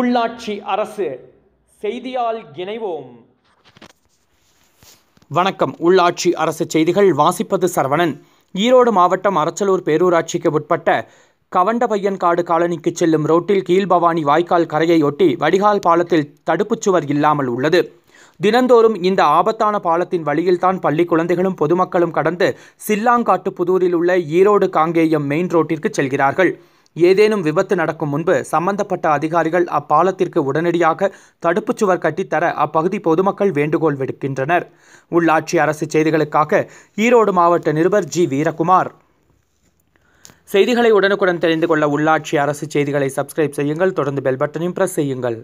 உள்ளாட்சி அரசு செய்தியால் இணைவோம் வணக்கம் உள்ளாட்சி அரசு செய்திகள் வாசிப்பது சரவணன் ஈரோடு மாவட்டம் அரச்சலூர் பேரூராட்சிக்கு உட்பட்ட கவண்டபையன் காடு காலனிக்கு செல்லும் ரோட்டில் கீழ்பவானி வாய்க்கால் கரையையொட்டி வடிகால் பாலத்தில் தடுப்புச்சுவர் இல்லாமல் உள்ளது தினந்தோறும் இந்த ஆபத்தான பாலத்தின் வழியில்தான் பள்ளி குழந்தைகளும் பொதுமக்களும் கடந்து சில்லாங்காட்டு புதூரில் உள்ள ஈரோடு காங்கேயம் மெயின் ரோட்டிற்கு செல்கிறார்கள் ஏதேனும் விபத்து நடக்கும் முன்பு சம்பந்தப்பட்ட அதிகாரிகள் அப்பாலத்திற்கு உடனடியாக தடுப்புச் சுவர் கட்டித்தர அப்பகுதி பொதுமக்கள் வேண்டுகோள் விடுக்கின்றனர் உள்ளாட்சி அரசு செய்திகளுக்காக ஈரோடு மாவட்ட நிருபர் ஜி வீரகுமார் செய்திகளை உடனுக்குடன் தெரிந்து கொள்ள உள்ளாட்சி அரசு செய்திகளை சப்ஸ்கிரைப் செய்யுங்கள் தொடர்ந்து பெல் பட்டனையும் பிரஸ் செய்யுங்கள்